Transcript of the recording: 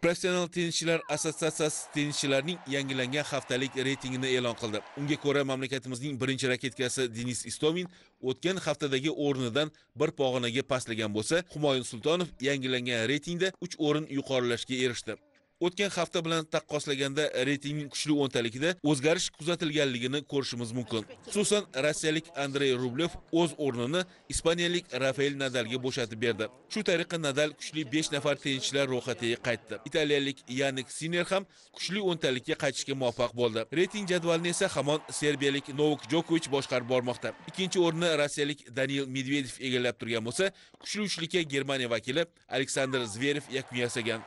Professional tennischilar assotsiatsiyasi tennischilarning yangilangan haftalik reytingini e'lon qildi. Unga ko'ra mamlakatimizning birinchi raketkasi Denis Istomin o'tgan haftadagi o'rnidan bir pog'onaga pastlagan bo'lsa, Humoyun Sultonov yangilangan reytingda 3 o'rin yuqorilashga erishdi. o'tgan hafta bilan taqqoslaganda reytingning kuchli o'ntaligida o'zgarish kuzatilganligini ko'rishimiz mumkin xususan rossiyalik andrey rublev o'z o'rnini ispaniyalik rafael nadalga bo'shatib berdi shu tariqa nadal kuchli 5 nafar tennischilar ro'yxatiga qaytdi italiyalik yanik siner ham kuchli o'ntalikka qaytishga muvaffaq bo'ldi reyting jadvalini esa hamon serbiyalik novak jokovich boshqarib bormoqda ikkinchi o'rinni rossiyalik daniel medvedev egallab turgan bo'lsa kuchli uchlikka germaniya vakili aleksandr zverev yakun yasagan